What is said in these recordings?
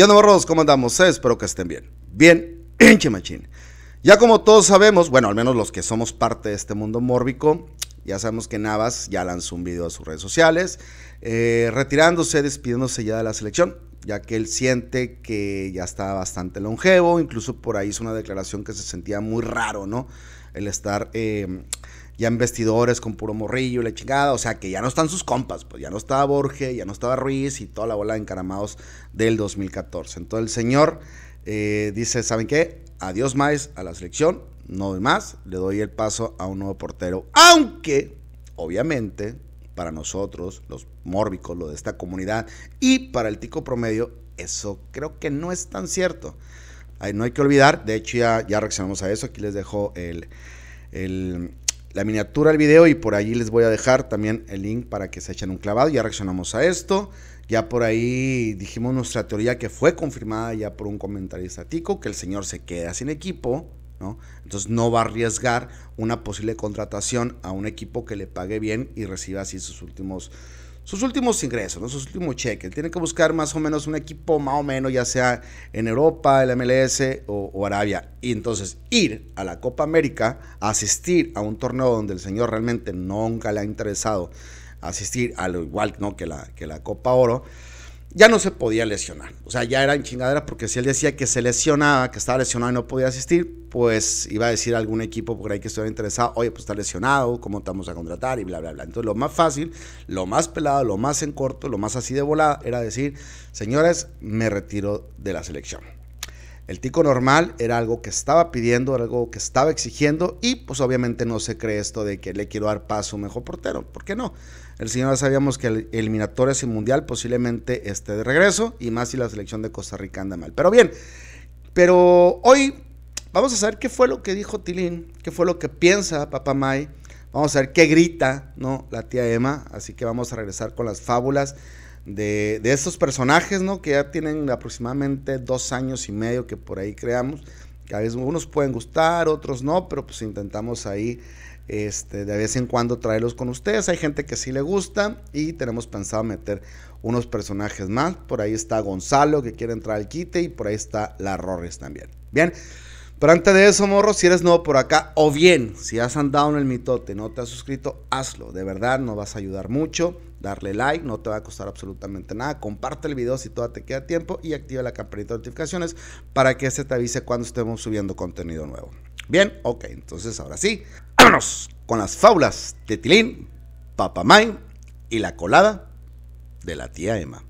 Ya onda, ¿Cómo andamos? espero que estén bien. Bien, chimachín. Ya como todos sabemos, bueno, al menos los que somos parte de este mundo mórbico, ya sabemos que Navas ya lanzó un video a sus redes sociales, eh, retirándose, despidiéndose ya de la selección, ya que él siente que ya está bastante longevo, incluso por ahí hizo una declaración que se sentía muy raro, ¿no? El estar eh, ya en vestidores con puro morrillo, la chingada, o sea que ya no están sus compas, pues ya no estaba Borges, ya no estaba Ruiz y toda la bola de encaramados del 2014. Entonces el señor eh, dice, ¿saben qué? Adiós más a la selección, no doy más, le doy el paso a un nuevo portero, aunque obviamente para nosotros, los mórbicos, lo de esta comunidad y para el tico promedio, eso creo que no es tan cierto. no hay que olvidar, de hecho ya, reaccionamos a eso, aquí les dejo el, la miniatura del video y por allí les voy a dejar también el link para que se echen un clavado. Ya reaccionamos a esto. Ya por ahí dijimos nuestra teoría que fue confirmada ya por un comentarista tico, que el señor se queda sin equipo, ¿no? Entonces no va a arriesgar una posible contratación a un equipo que le pague bien y reciba así sus últimos sus últimos ingresos, sus últimos cheques. Tiene que buscar más o menos un equipo más o menos, ya sea en Europa, el MLS o, Arabia. Y entonces ir a la Copa América, asistir a un torneo donde el señor realmente nunca le ha interesado asistir, al igual ¿no? que, la, que la Copa Oro ya no se podía lesionar. O sea, ya era en chingadera porque si él decía que se lesionaba, que estaba lesionado y no podía asistir, pues iba a decir a algún equipo por ahí que estuviera interesado, oye, pues está lesionado, ¿cómo estamos a contratar? Y bla, bla, bla. Entonces, lo más fácil, lo más pelado, lo más en corto, lo más así de volada, era decir, señores, me retiro de la selección. El tico normal era algo que estaba pidiendo, algo que estaba exigiendo y pues obviamente no se cree esto de que le quiero dar paso a un mejor portero. ¿Por qué no? El señor sabíamos que el eliminatorio y mundial posiblemente esté de regreso y más si la selección de Costa Rica anda mal. Pero bien, pero hoy vamos a saber qué fue lo que dijo Tilín, qué fue lo que piensa Papá May. Vamos a ver qué grita, ¿no? La tía Emma. Así que vamos a regresar con las fábulas de, de estos personajes, ¿no? Que ya tienen aproximadamente dos años y medio que por ahí creamos. cada vez unos pueden gustar, otros no, pero pues intentamos ahí este, de vez en cuando traerlos con ustedes. Hay gente que sí le gusta y tenemos pensado meter unos personajes más. Por ahí está Gonzalo que quiere entrar al quite y por ahí está la Rorris también. Bien, pero antes de eso, morro, si eres nuevo por acá o bien si has andado en el mitote, no te has suscrito, hazlo. De verdad, nos vas a ayudar mucho darle like, no te va a costar absolutamente nada. Comparte el video si todavía te queda tiempo y activa la campanita de notificaciones para que se te avise cuando estemos subiendo contenido nuevo. Bien, ok, entonces ahora sí, vámonos con las fábulas de Tilín, Papamay y la colada de la tía Emma.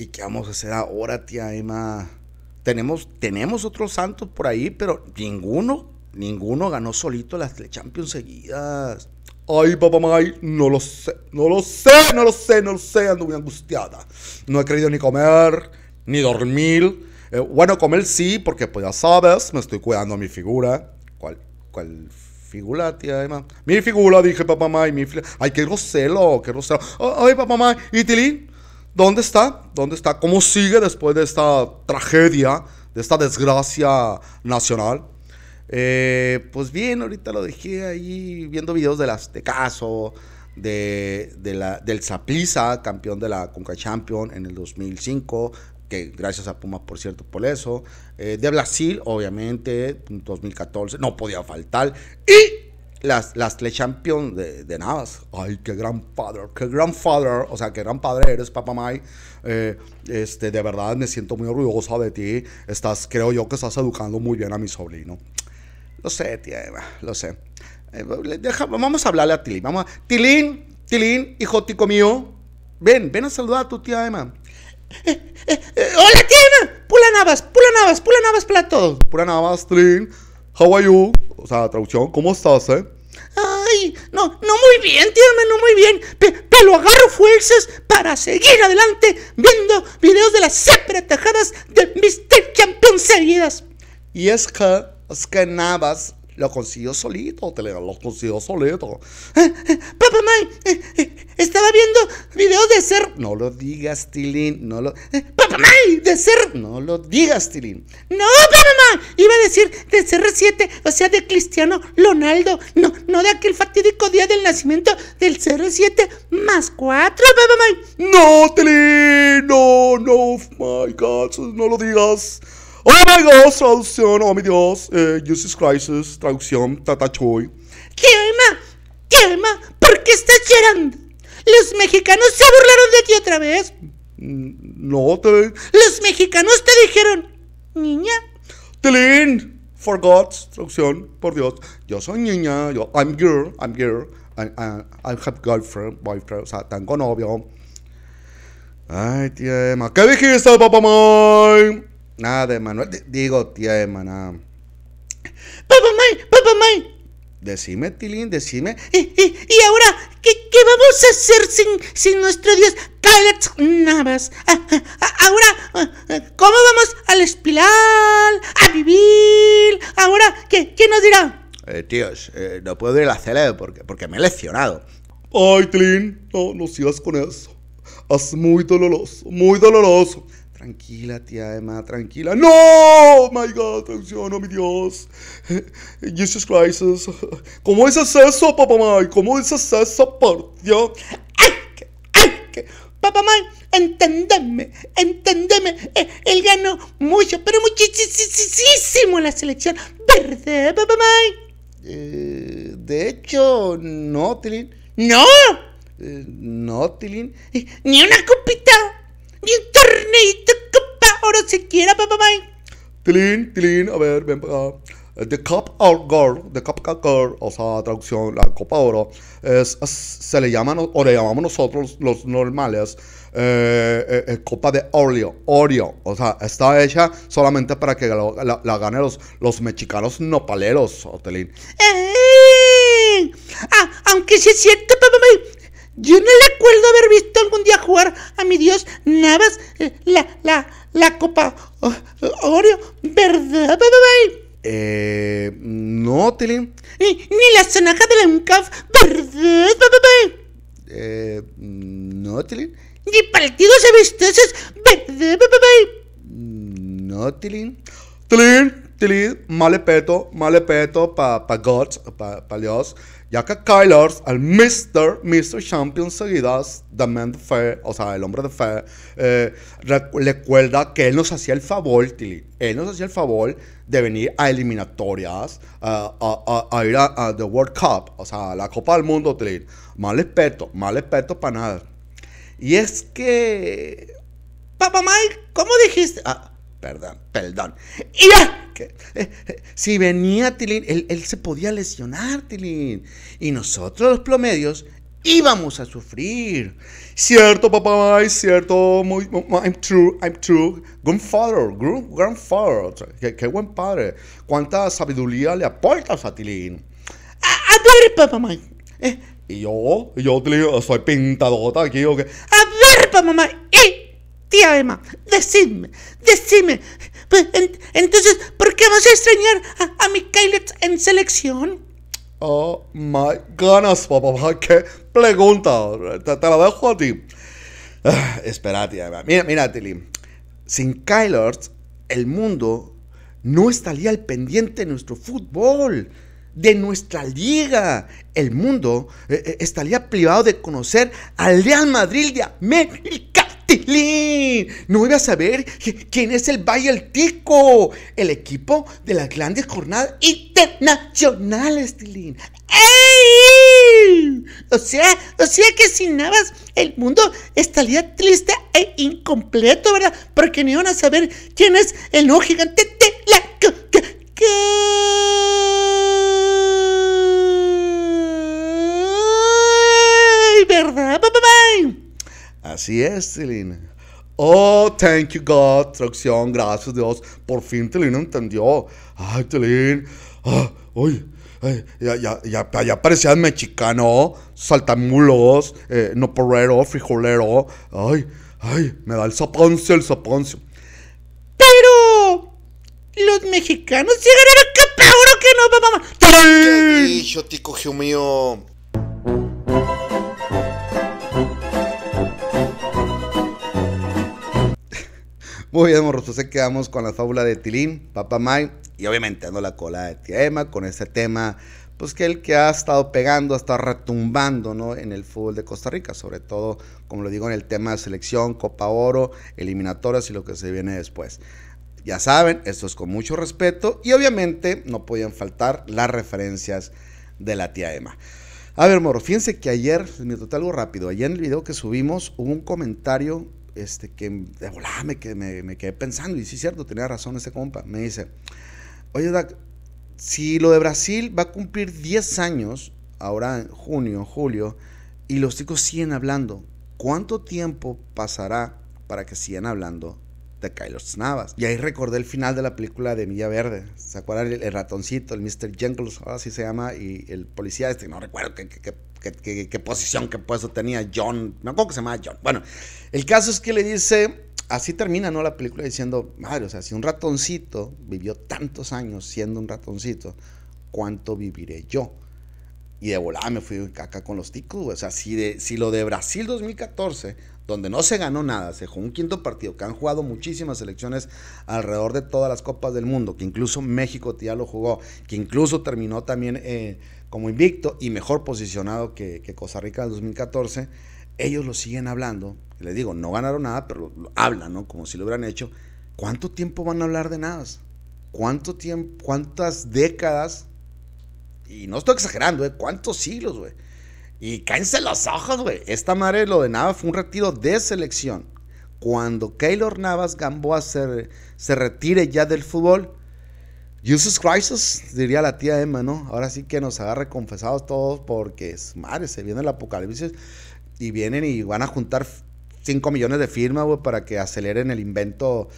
¿Y qué vamos a hacer ahora, tía Emma? Tenemos, tenemos otros santos por ahí, pero ninguno Ninguno ganó solito las Champions seguidas. Ay, papá no lo sé, no lo sé, no lo sé, no lo sé, ando muy angustiada. No he querido ni comer, ni dormir. Eh, bueno, comer sí, porque pues ya sabes, me estoy cuidando mi figura. ¿Cuál, cuál figura, tía Mi figura, dije papá mi Hay Ay, qué grosero, qué grosero. Ay, papá Itilin, ¿y ¿Dónde está? ¿Dónde está? ¿Cómo sigue después de esta tragedia, de esta desgracia nacional? Eh, pues bien, ahorita lo dejé ahí viendo videos de las de caso, de, la, del Zaplisa, campeón de la Conca Champion en el 2005, que gracias a Puma, por cierto, por eso. Eh, de Brasil, obviamente, 2014, no podía faltar. Y las, las de, de, Navas. Ay, qué gran padre, qué gran padre o sea, qué gran padre eres, papá May. Eh, este, de verdad me siento muy orgullosa de ti. Estás, creo yo que estás educando muy bien a mi sobrino. Lo sé, tía Eva, lo sé. Eh, vamos a hablarle a Tilín. Vamos a, Tilín, Tilín, hijotico mío. Ven, ven a saludar a tu tía Emma. Eh, eh, ¡Hola, tía Emma! ¡Pula Navas! ¡Pula Navas! ¡Pula Navas para todos! ¡Pula Navas, Tilín! ¿How are you? O sea, traducción, ¿cómo estás, eh? ¡Ay! No, no muy bien, tía Emma, no muy bien. pero agarro fuerzas para seguir adelante viendo videos de las siempre atajadas de Mr. Champion seguidas. Y es que es que Navas lo consiguió solito, te lo consiguió solito. Eh, eh, papá, eh, estaba viendo videos de ser. No lo digas, Tilín, no lo. papá, de ser. No lo digas, Tilín. No, papá, iba a decir de CR7, o sea, de Cristiano Ronaldo. No, no de aquel fatídico día del nacimiento del CR7 más cuatro, papá, No, Tilín, no, no, my God, no lo digas. Oh my God, traducción, oh mi Dios, eh, Jesus Christ, traducción, tatachoy. Quema, quema, ¿por qué estás llorando? ¿Los mexicanos se burlaron de ti otra vez? Mm, no, te. Los mexicanos te dijeron, niña. Telín, for God, traducción, por Dios. Yo soy niña, yo, I'm girl, I'm girl, I, have girlfriend, boyfriend, o sea, tengo novio. Ay, tía ¿qué dijiste, papá mío? Nada de Manuel. digo, tía hermana. nada. Papá May, papá May. Decime, Tilín, decime. ¿Y, ahora ¿qué, ¿qué, vamos a hacer sin, sin nuestro dios ¡Cállate! Navas? Ah, ah, ah, ahora, ¿cómo vamos al espiral? ¿A vivir? Ahora, ¿qué, ¿qué nos dirá? Eh, eh no puedo ir a la porque, porque me he lesionado. Ay, Tilín, no, no sigas con eso. Es muy doloroso, muy doloroso. Tranquila, tía Emma, tranquila. ¡No! Oh my God, atención, oh mi Dios. Jesus Christ. ¿Cómo es eso, papá May? ¿Cómo es eso, por Dios? ¡Ay! ¡Ay! Papá May, entendeme, entendeme. Eh, él ganó mucho, pero muchísimo la selección. verde, ¿eh, papá May? Eh, de hecho, no, Tilín. ¡No! no, Tilín. ¡Ni una copita! Internet un torneito, se quiera, papá, Tilín, tilín, a ver, ven para The Cup of Girl, The Cup o sea, traducción, la Copa Oro, es, se le llama, o le llamamos nosotros los normales, eh, eh, eh, Copa de Oreo, Oreo, o sea, está hecha solamente para que la, ganen los, mexicanos nopaleros, Otelín. Oh, eh, ah, aunque sí es cierto, papá, yo no recuerdo haber visto algún día jugar a mi dios Navas eh, la, la, la Copa oh, Oreo, ¿verdad, bye, Eh, no, Tilly. Ni, la sonaja de la UNCAF, ¿verdad, bye, Eh, no, Tilly. Ni partidos amistosos, ¿verdad, bye, No, Tilly, Tele, Tele, malepeto, malepeto pa, pa Gods, pa, pa Dios. Ya que Kyler, el Mr. Mr. Champion seguidas, The Man of Fe, o sea, el hombre de fe, eh, recuerda que él nos hacía el favor, Tilly. Él nos hacía el favor de venir a eliminatorias, a, a, ir a, The World Cup, o sea, la Copa del Mundo, Tilly. Mal experto, mal experto para nada. Y es que. Papá Mike, ¿cómo dijiste? Ah, perdón, perdón. Y eh, eh, si venía Tilín, él, se podía lesionar, Tilín. Y nosotros los promedios íbamos a sufrir. Cierto, papá, es cierto, muy, I'm true, I'm true. Grandfather, grandfather, qué, buen padre. Cuánta sabiduría le aportas a Tilín. A, papá, mamá. y yo, yo soy pintadota aquí, papá, mamá. y Tía Emma, decidme, decime pues, Entonces, ¿por qué vas a extrañar a, a mi en selección? Oh my goodness, papá, qué pregunta. Te, la dejo a ti. Ah, espera, tía Emma. Mira, mira, Tilly. Sin Kyler, el mundo no estaría al pendiente de nuestro fútbol, de nuestra liga. El mundo eh, eh, estaría privado de conocer al Real Madrid de América. Lin, no iba a saber quién es el Valle Tico el equipo de las grandes jornadas internacionales, Lin. O sea, o sea que sin nada, el mundo estaría triste e incompleto, ¿verdad? Porque no iban a saber quién es el no gigante de la Así es, Celine. Oh, thank you God, tracción, gracias Dios. Por fin Celine entendió. Ay, Celine. Ah, ay, ya, ya, ya, mexicano, saltamulos, eh, No porrero, frijolero. Ay, ay, me da el saponcio, el saponcio. Pero los mexicanos llegaron acá peor que no, mamá. ¡Te dicho, tico mío! Muy bien, entonces pues quedamos con la fábula de Tilín, Papá y obviamente dando la cola de Tía Emma con este tema, pues que el que ha estado pegando, ha estado retumbando, ¿no? En el fútbol de Costa Rica, sobre todo, como lo digo, en el tema de selección, Copa Oro, eliminatorias y lo que se viene después. Ya saben, esto es con mucho respeto y obviamente no podían faltar las referencias de la tía Emma. A ver, Moro, fíjense que ayer, me total algo rápido, ayer en el video que subimos hubo un comentario este, que de me, que me, quedé pensando, y sí es cierto, tenía razón ese compa, me dice, oye Dak si lo de Brasil va a cumplir 10 años, ahora en junio, julio, y los chicos siguen hablando, ¿cuánto tiempo pasará para que sigan hablando de Kylos Navas. Y ahí recordé el final de la película de Milla Verde. ¿Se acuerdan el, ratoncito, el Mr. Jenkins ahora sí se llama, y el policía este, no recuerdo qué qué, posición, qué puesto tenía John. Me acuerdo que se llamaba John. Bueno, el caso es que le dice, así termina, ¿no? La película diciendo, madre, o sea, si un ratoncito vivió tantos años siendo un ratoncito, ¿cuánto viviré yo? Y de volada me fui acá con los ticos, O sea, de, si lo de Brasil 2014 donde no se ganó nada, se jugó un quinto partido, que han jugado muchísimas selecciones alrededor de todas las copas del mundo, que incluso México ya lo jugó, que incluso terminó también eh, como invicto y mejor posicionado que, Costa Rica en 2014, ellos lo siguen hablando, les digo, no ganaron nada, pero hablan, ¿no? Como si lo hubieran hecho. ¿Cuánto tiempo van a hablar de nada? ¿Cuánto tiempo, cuántas décadas? Y no estoy exagerando, ¿eh? ¿Cuántos siglos, güey? Y cáense los ojos, güey. Esta madre lo de Navas fue un retiro de selección. Cuando Keylor Navas Gamboa se, se retire ya del fútbol, Jesus Crisis, diría la tía Emma, ¿no? Ahora sí que nos agarre confesados todos porque, madre, se viene el apocalipsis y vienen y van a juntar 5 millones de firmas, güey, para que aceleren el invento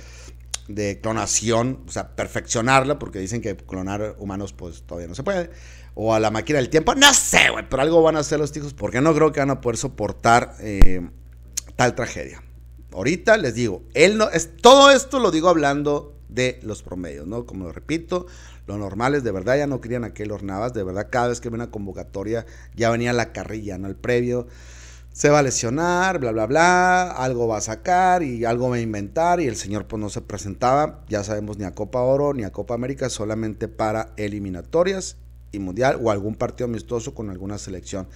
de clonación, o sea, perfeccionarla, porque dicen que clonar humanos, pues todavía no se puede o a la máquina del tiempo. No sé, güey, pero algo van a hacer los tijos porque no creo que van a poder soportar eh, tal tragedia. Ahorita les digo, él no, es, todo esto lo digo hablando de los promedios, ¿no? Como lo repito, normal es de verdad ya no querían aquel Navas, de verdad cada vez que ve una convocatoria ya venía la carrilla, ¿no? El previo se va a lesionar, bla, bla, bla, algo va a sacar y algo va a inventar y el señor pues no se presentaba, ya sabemos, ni a Copa Oro ni a Copa América, solamente para eliminatorias y mundial o algún partido amistoso con alguna selección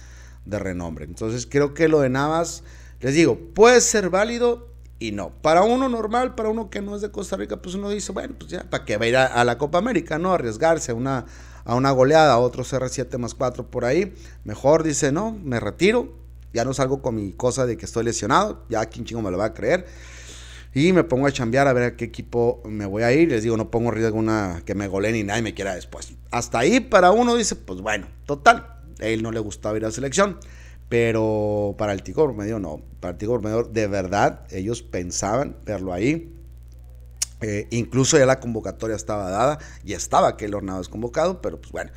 de renombre. Entonces creo que lo de Navas, les digo, puede ser válido y no. Para uno normal, para uno que no es de Costa Rica, pues uno dice, bueno, pues ya, ¿para qué va a ir a, la Copa América? No, arriesgarse a una, a una goleada, a otro CR7 más 4 por ahí. Mejor dice, no, me retiro, ya no salgo con mi cosa de que estoy lesionado, ya quien chingo me lo va a creer. Y me pongo a chambear a ver a qué equipo me voy a ir. Les digo, no pongo riesgo una que me goleen y nadie me quiera después. Hasta ahí para uno dice, pues bueno, total. A él no le gustaba ir a selección. Pero para el Tigor Medio no. Para el Tigor Medio de verdad ellos pensaban verlo ahí. Eh, incluso ya la convocatoria estaba dada y estaba que el es convocado, pero pues bueno,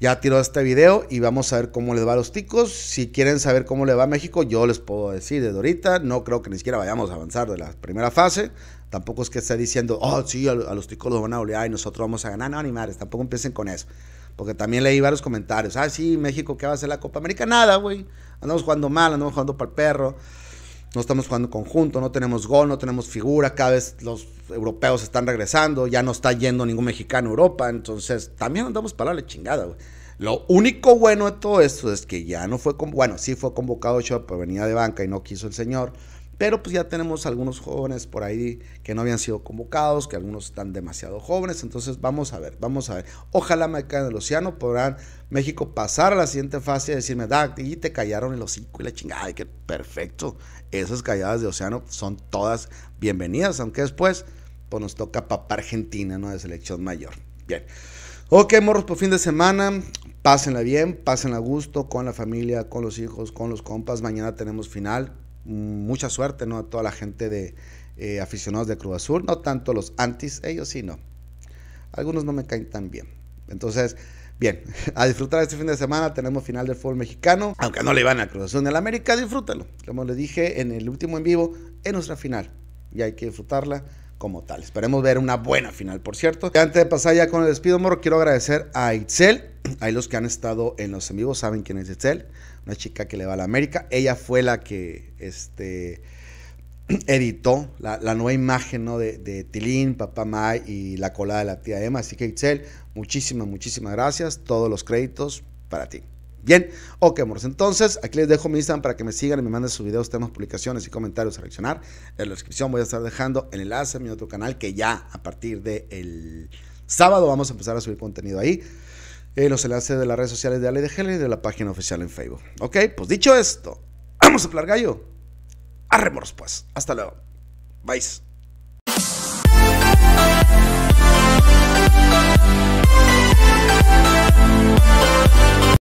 ya tiró este video y vamos a ver cómo les va a los ticos. Si quieren saber cómo le va a México, yo les puedo decir desde ahorita. No creo que ni siquiera vayamos a avanzar de la primera fase. Tampoco es que esté diciendo, oh, sí, a, los ticos los van a olear y nosotros vamos a ganar. No, ni madres, tampoco empiecen con eso. Porque también leí varios comentarios. Ah, sí, México, ¿qué va a hacer la Copa América? Nada, güey. Andamos jugando mal, andamos jugando para el perro no estamos jugando conjunto, no tenemos gol, no tenemos figura, cada vez los europeos están regresando, ya no está yendo ningún mexicano a Europa, entonces también andamos para la chingada, Lo único bueno de todo esto es que ya no fue, con, bueno, sí fue convocado Ochoa, pero venía de banca y no quiso el señor, pero pues ya tenemos algunos jóvenes por ahí que no habían sido convocados, que algunos están demasiado jóvenes. Entonces vamos a ver, vamos a ver. Ojalá me caigan en el océano, podrán México pasar a la siguiente fase y decirme, da, y te callaron los cinco y la chingada. que perfecto. Esas calladas de océano son todas bienvenidas, aunque después pues nos toca papá Argentina, ¿no? De selección mayor. Bien. Ok, morros, por pues, fin de semana. Pásenla bien, pásenla a gusto con la familia, con los hijos, con los compas. Mañana tenemos final mucha suerte ¿no? a toda la gente de eh, aficionados de Cruz Azul, no tanto los antis, ellos sí no. Algunos no me caen tan bien. Entonces, bien, a disfrutar este fin de semana, tenemos final del fútbol mexicano, aunque no le van a Cruz Azul en el América, disfrútalo. Como les dije en el último en vivo, en nuestra final y hay que disfrutarla como tal. Esperemos ver una buena final, por cierto. antes de pasar ya con el despido, quiero agradecer a Itzel. hay los que han estado en los en vivo saben quién es Itzel una chica que le va a la América. Ella fue la que este, editó la, nueva imagen ¿no? de, de, Tilín, Papá y la colada de la tía Emma. Así que Itzel, muchísimas, muchísimas gracias. Todos los créditos para ti. Bien, ok, amores. Entonces, aquí les dejo mi Instagram para que me sigan y me manden sus videos, temas, publicaciones y comentarios a reaccionar. En la descripción voy a estar dejando el enlace a mi otro canal que ya a partir del sábado vamos a empezar a subir contenido ahí se los enlaces de las redes sociales de Ale de Helen y de la página oficial en Facebook. Ok, pues dicho esto, vamos a hablar gallo. Arremos pues. Hasta luego. Bye.